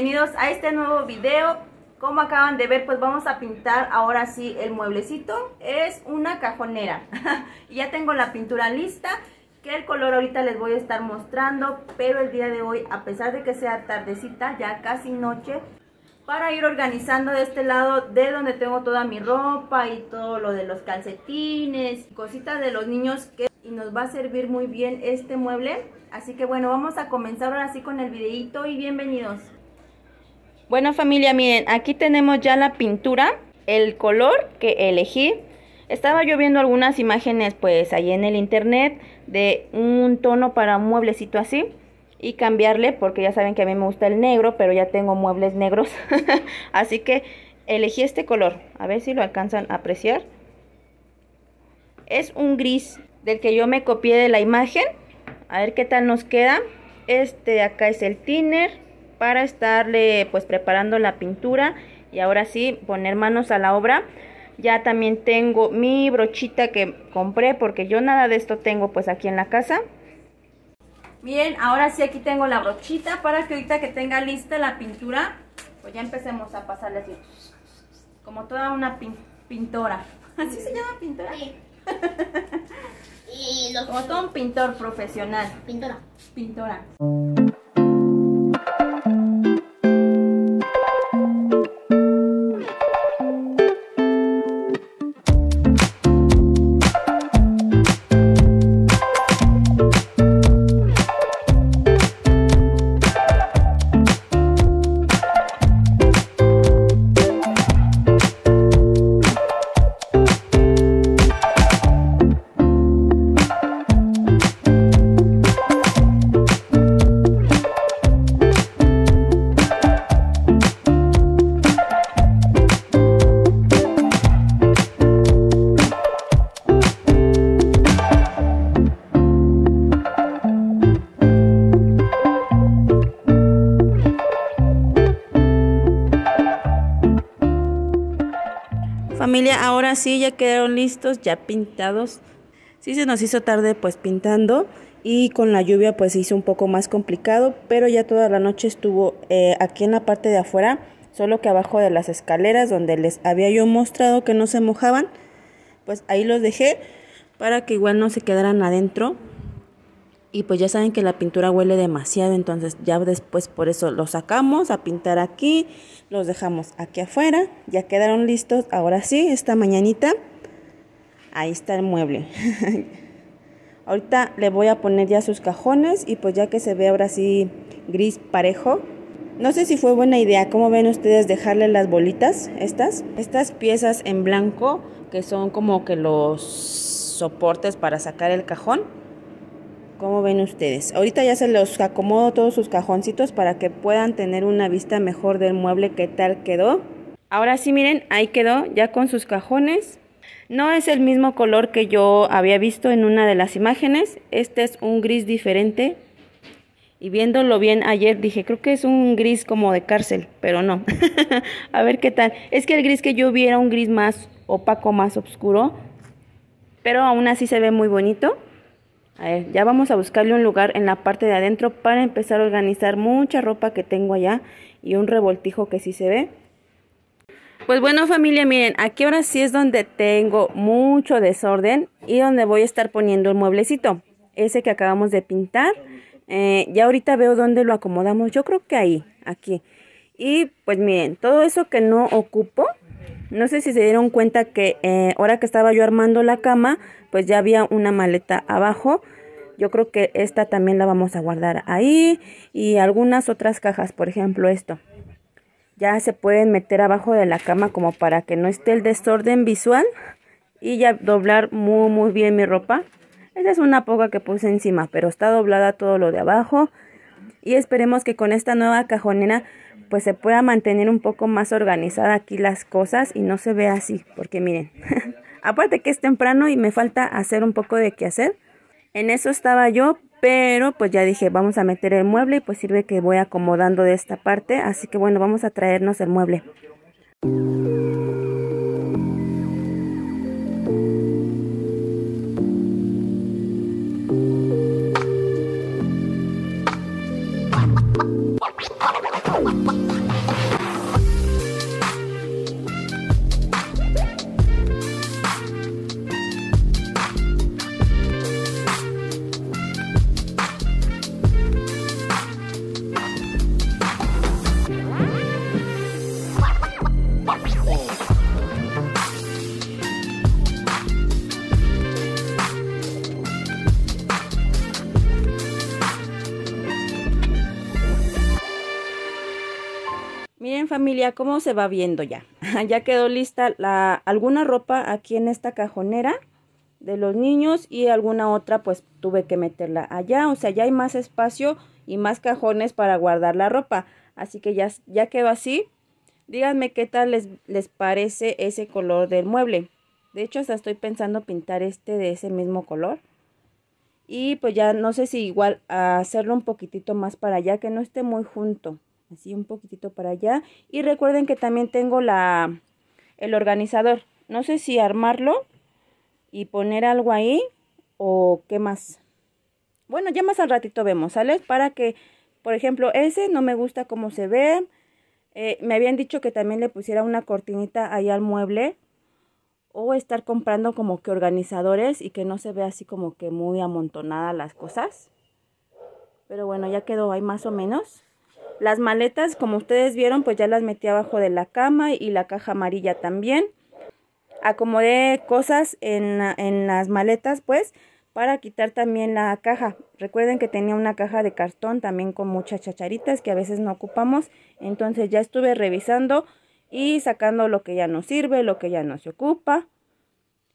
bienvenidos a este nuevo video como acaban de ver pues vamos a pintar ahora sí el mueblecito es una cajonera ya tengo la pintura lista que el color ahorita les voy a estar mostrando pero el día de hoy a pesar de que sea tardecita ya casi noche para ir organizando de este lado de donde tengo toda mi ropa y todo lo de los calcetines cositas de los niños que y nos va a servir muy bien este mueble Así que bueno, vamos a comenzar ahora sí con el videito y bienvenidos. Bueno familia, miren, aquí tenemos ya la pintura, el color que elegí. Estaba yo viendo algunas imágenes pues ahí en el internet de un tono para un mueblecito así y cambiarle porque ya saben que a mí me gusta el negro, pero ya tengo muebles negros. así que elegí este color, a ver si lo alcanzan a apreciar. Es un gris del que yo me copié de la imagen. A ver qué tal nos queda. Este acá es el tiner para estarle pues preparando la pintura y ahora sí poner manos a la obra. Ya también tengo mi brochita que compré porque yo nada de esto tengo pues aquí en la casa. Bien, ahora sí aquí tengo la brochita para que ahorita que tenga lista la pintura, pues ya empecemos a pasarle así, como toda una pintora. ¿Así se llama pintora? Sí. como todo un pintor profesional. Pintora. Pintora. ahora sí, ya quedaron listos, ya pintados. Sí se nos hizo tarde pues pintando y con la lluvia pues se hizo un poco más complicado, pero ya toda la noche estuvo eh, aquí en la parte de afuera, solo que abajo de las escaleras donde les había yo mostrado que no se mojaban, pues ahí los dejé para que igual no se quedaran adentro. Y pues ya saben que la pintura huele demasiado, entonces ya después por eso los sacamos a pintar aquí, los dejamos aquí afuera, ya quedaron listos. Ahora sí, esta mañanita, ahí está el mueble. Ahorita le voy a poner ya sus cajones y pues ya que se ve ahora sí gris parejo. No sé si fue buena idea, como ven ustedes, dejarle las bolitas, estas, estas piezas en blanco que son como que los soportes para sacar el cajón ¿Cómo ven ustedes? Ahorita ya se los acomodo todos sus cajoncitos para que puedan tener una vista mejor del mueble que tal quedó. Ahora sí, miren, ahí quedó ya con sus cajones. No es el mismo color que yo había visto en una de las imágenes. Este es un gris diferente. Y viéndolo bien ayer dije, creo que es un gris como de cárcel, pero no. A ver qué tal. Es que el gris que yo vi era un gris más opaco, más oscuro. Pero aún así se ve muy bonito. A ver, ya vamos a buscarle un lugar en la parte de adentro para empezar a organizar mucha ropa que tengo allá y un revoltijo que sí se ve. Pues bueno familia, miren, aquí ahora sí es donde tengo mucho desorden y donde voy a estar poniendo el mueblecito. Ese que acabamos de pintar. Eh, ya ahorita veo dónde lo acomodamos. Yo creo que ahí, aquí. Y pues miren, todo eso que no ocupo, no sé si se dieron cuenta que eh, ahora que estaba yo armando la cama, pues ya había una maleta abajo. Yo creo que esta también la vamos a guardar ahí y algunas otras cajas, por ejemplo esto. Ya se pueden meter abajo de la cama como para que no esté el desorden visual y ya doblar muy muy bien mi ropa. Esa es una poca que puse encima, pero está doblada todo lo de abajo y esperemos que con esta nueva cajonera pues se pueda mantener un poco más organizada aquí las cosas y no se vea así, porque miren, aparte que es temprano y me falta hacer un poco de qué hacer, en eso estaba yo, pero pues ya dije, vamos a meter el mueble y pues sirve que voy acomodando de esta parte, así que bueno, vamos a traernos el mueble. what, what? como ¿cómo se va viendo ya? ya quedó lista la, alguna ropa aquí en esta cajonera de los niños y alguna otra pues tuve que meterla allá. O sea, ya hay más espacio y más cajones para guardar la ropa. Así que ya, ya quedó así. Díganme qué tal les, les parece ese color del mueble. De hecho, hasta estoy pensando pintar este de ese mismo color. Y pues ya no sé si igual hacerlo un poquitito más para allá, que no esté muy junto así un poquitito para allá. Y recuerden que también tengo la, el organizador. No sé si armarlo y poner algo ahí o qué más. Bueno, ya más al ratito vemos, ¿sale? Para que, por ejemplo, ese no me gusta cómo se ve. Eh, me habían dicho que también le pusiera una cortinita ahí al mueble. O estar comprando como que organizadores y que no se vea así como que muy amontonada las cosas. Pero bueno, ya quedó ahí más o menos. Las maletas, como ustedes vieron, pues ya las metí abajo de la cama y la caja amarilla también. Acomodé cosas en, las maletas, pues, para quitar también la caja. Recuerden que tenía una caja de cartón también con muchas chacharitas que a veces no ocupamos. Entonces ya estuve revisando y sacando lo que ya no sirve, lo que ya no se ocupa.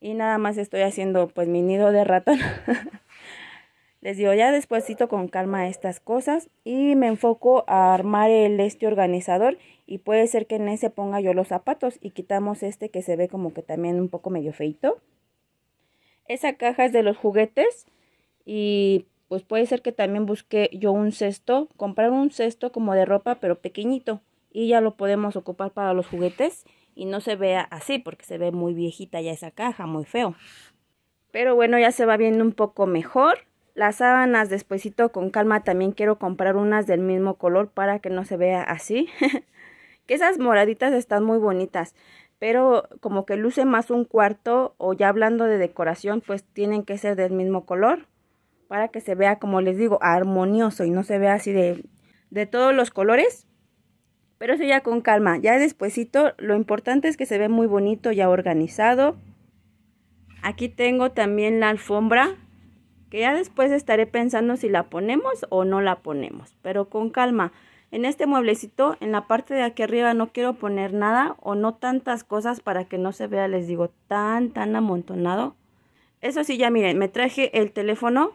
Y nada más estoy haciendo pues mi nido de ratón. Les digo, ya despuesito con calma estas cosas y me enfoco a armar el este organizador y puede ser que en ese ponga yo los zapatos y quitamos este que se ve como que también un poco medio feito. Esa caja es de los juguetes y pues puede ser que también busque yo un cesto, comprar un cesto como de ropa pero pequeñito y ya lo podemos ocupar para los juguetes y no se vea así porque se ve muy viejita ya esa caja, muy feo. Pero bueno, ya se va viendo un poco mejor. Las sábanas despuesito con calma también quiero comprar unas del mismo color para que no se vea así. que esas moraditas están muy bonitas, pero como que luce más un cuarto o ya hablando de decoración pues tienen que ser del mismo color para que se vea como les digo armonioso y no se vea así de, de todos los colores. Pero eso ya con calma, ya despuesito lo importante es que se ve muy bonito, ya organizado. Aquí tengo también la alfombra que ya después estaré pensando si la ponemos o no la ponemos, pero con calma. En este mueblecito, en la parte de aquí arriba no quiero poner nada o no tantas cosas para que no se vea, les digo, tan, tan amontonado. Eso sí, ya miren, me traje el teléfono,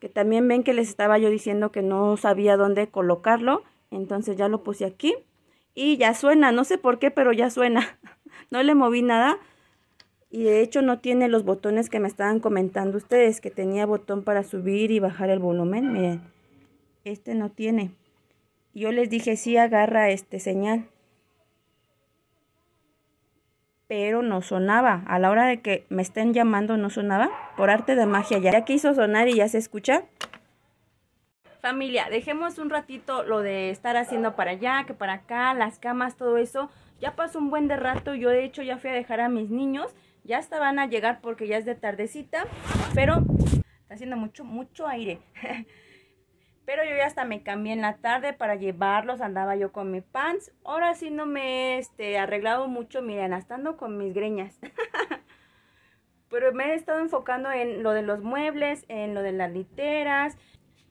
que también ven que les estaba yo diciendo que no sabía dónde colocarlo. Entonces ya lo puse aquí y ya suena, no sé por qué, pero ya suena. no le moví nada, y de hecho no tiene los botones que me estaban comentando ustedes, que tenía botón para subir y bajar el volumen, miren, este no tiene. Yo les dije, sí agarra este señal, pero no sonaba, a la hora de que me estén llamando no sonaba, por arte de magia, ya, ya quiso sonar y ya se escucha. Familia, dejemos un ratito lo de estar haciendo para allá, que para acá, las camas, todo eso. Ya pasó un buen de rato, yo de hecho ya fui a dejar a mis niños ya estaban a llegar porque ya es de tardecita, pero está haciendo mucho, mucho aire. pero yo ya hasta me cambié en la tarde para llevarlos, andaba yo con mi pants. Ahora sí no me he este, arreglado mucho, miren, hasta ando con mis greñas. pero me he estado enfocando en lo de los muebles, en lo de las literas.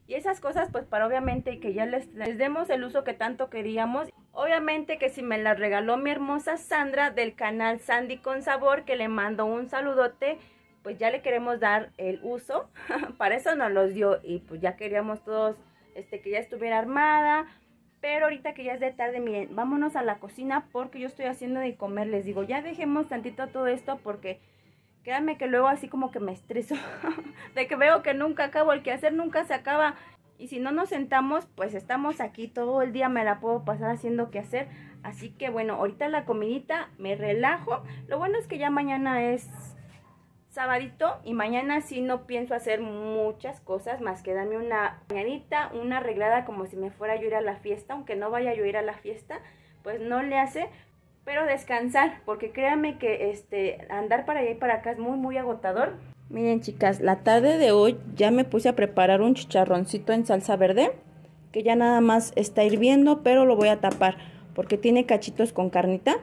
Y esas cosas pues para obviamente que ya les, les demos el uso que tanto queríamos. Obviamente que si me la regaló mi hermosa Sandra del canal Sandy con Sabor, que le mando un saludote, pues ya le queremos dar el uso. Para eso nos los dio y pues ya queríamos todos este, que ya estuviera armada. Pero ahorita que ya es de tarde, miren, vámonos a la cocina porque yo estoy haciendo de comer. Les digo, ya dejemos tantito todo esto porque créanme que luego así como que me estreso. de que veo que nunca acabo, el que hacer nunca se acaba. Y si no nos sentamos, pues estamos aquí todo el día, me la puedo pasar haciendo qué hacer. Así que bueno, ahorita la comidita, me relajo. Lo bueno es que ya mañana es sabadito y mañana sí no pienso hacer muchas cosas más que darme una mañanita, una arreglada como si me fuera yo ir a la fiesta, aunque no vaya yo ir a la fiesta, pues no le hace, pero descansar, porque créanme que este andar para allá y para acá es muy muy agotador. Miren chicas, la tarde de hoy ya me puse a preparar un chicharroncito en salsa verde que ya nada más está hirviendo, pero lo voy a tapar porque tiene cachitos con carnita.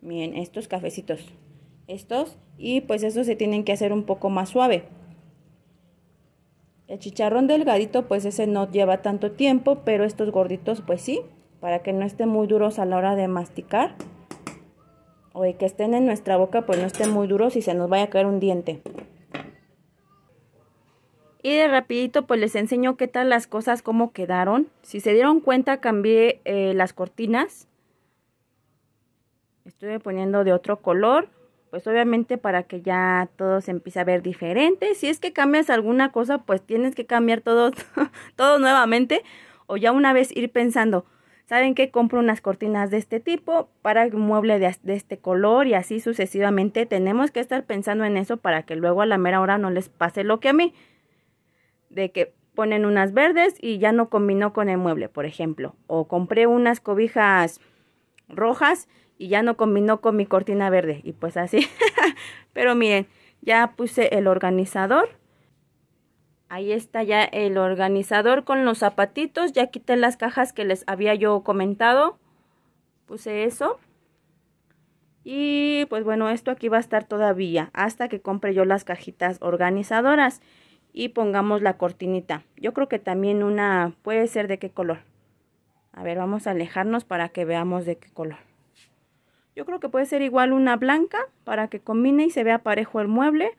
Miren, estos cafecitos, estos, y pues estos se tienen que hacer un poco más suave. El chicharrón delgadito pues ese no lleva tanto tiempo, pero estos gorditos pues sí, para que no estén muy duros a la hora de masticar o de que estén en nuestra boca pues no estén muy duros y se nos vaya a caer un diente. Y de rapidito pues les enseño qué tal las cosas, cómo quedaron. Si se dieron cuenta cambié eh, las cortinas. Estuve poniendo de otro color. Pues obviamente para que ya todo se empiece a ver diferente. Si es que cambias alguna cosa pues tienes que cambiar todo, todo nuevamente. O ya una vez ir pensando, ¿Saben que Compro unas cortinas de este tipo para un mueble de, de, este color y así sucesivamente. Tenemos que estar pensando en eso para que luego a la mera hora no les pase lo que a mí. De que ponen unas verdes y ya no combinó con el mueble, por ejemplo. O compré unas cobijas rojas y ya no combinó con mi cortina verde. Y pues así. Pero miren, ya puse el organizador Ahí está ya el organizador con los zapatitos. Ya quité las cajas que les había yo comentado. Puse eso. Y pues bueno, esto aquí va a estar todavía hasta que compre yo las cajitas organizadoras y pongamos la cortinita. Yo creo que también una puede ser de qué color. A ver, vamos a alejarnos para que veamos de qué color. Yo creo que puede ser igual una blanca para que combine y se vea parejo el mueble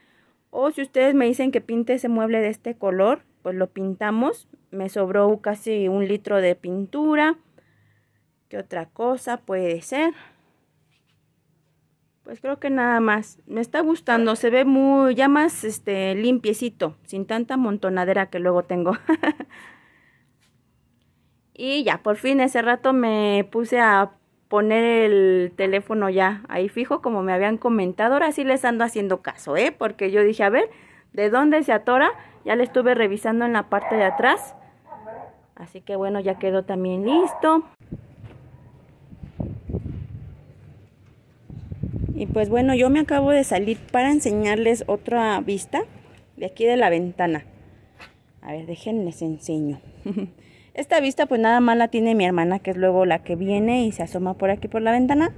o si ustedes me dicen que pinte ese mueble de este color, pues lo pintamos. Me sobró casi un litro de pintura. ¿Qué otra cosa puede ser? Pues creo que nada más. Me está gustando, se ve muy, ya más este, limpiecito, sin tanta montonadera que luego tengo. y ya, por fin ese rato me puse a poner el teléfono ya ahí fijo, como me habían comentado. Ahora sí les ando haciendo caso, ¿eh? Porque yo dije, a ver, ¿de dónde se atora? Ya le estuve revisando en la parte de atrás. Así que bueno, ya quedó también listo. Y pues bueno, yo me acabo de salir para enseñarles otra vista de aquí de la ventana. A ver, les enseño. Esta vista pues nada más la tiene mi hermana, que es luego la que viene y se asoma por aquí por la ventana.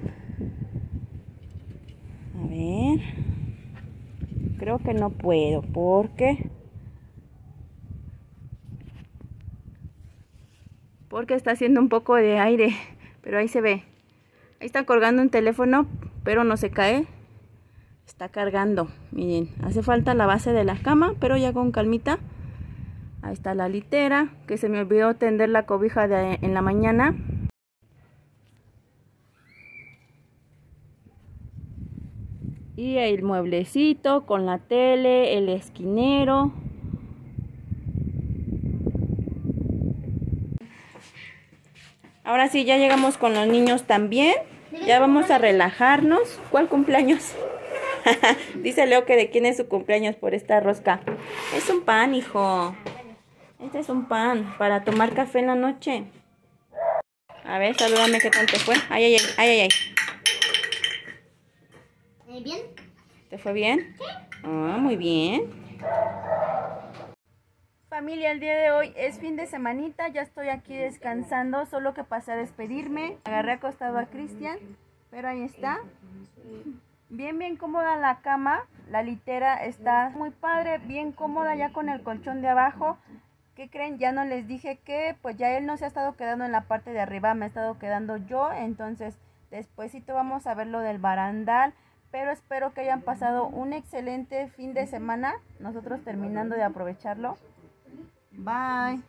A ver. Creo que no puedo porque... Porque está haciendo un poco de aire, pero ahí se ve. Ahí está colgando un teléfono, pero no se cae. Está cargando, miren. Hace falta la base de la cama, pero ya con calmita. Ahí está la litera, que se me olvidó tender la cobija de, en la mañana. Y el mueblecito con la tele, el esquinero. Ahora sí, ya llegamos con los niños también. Ya vamos a relajarnos. ¿Cuál cumpleaños? Dice Leo que de quién es su cumpleaños por esta rosca. Es un pan, hijo. Este es un pan para tomar café en la noche. A ver, salúdame qué tal te fue. Ay, ay, ay, ay, ay. ¿Bien? ¿Te fue bien? Sí. Ah, muy bien. Familia, el día de hoy es fin de semanita, ya estoy aquí descansando, solo que pasé a despedirme. Agarré acostado a Cristian, pero ahí está. Bien, bien cómoda la cama, la litera está muy padre, bien cómoda ya con el colchón de abajo. ¿Qué creen? Ya no les dije que pues ya él no se ha estado quedando en la parte de arriba, me ha estado quedando yo. Entonces, despuésito vamos a ver lo del barandal. Pero espero que hayan pasado un excelente fin de semana. Nosotros terminando de aprovecharlo. Bye.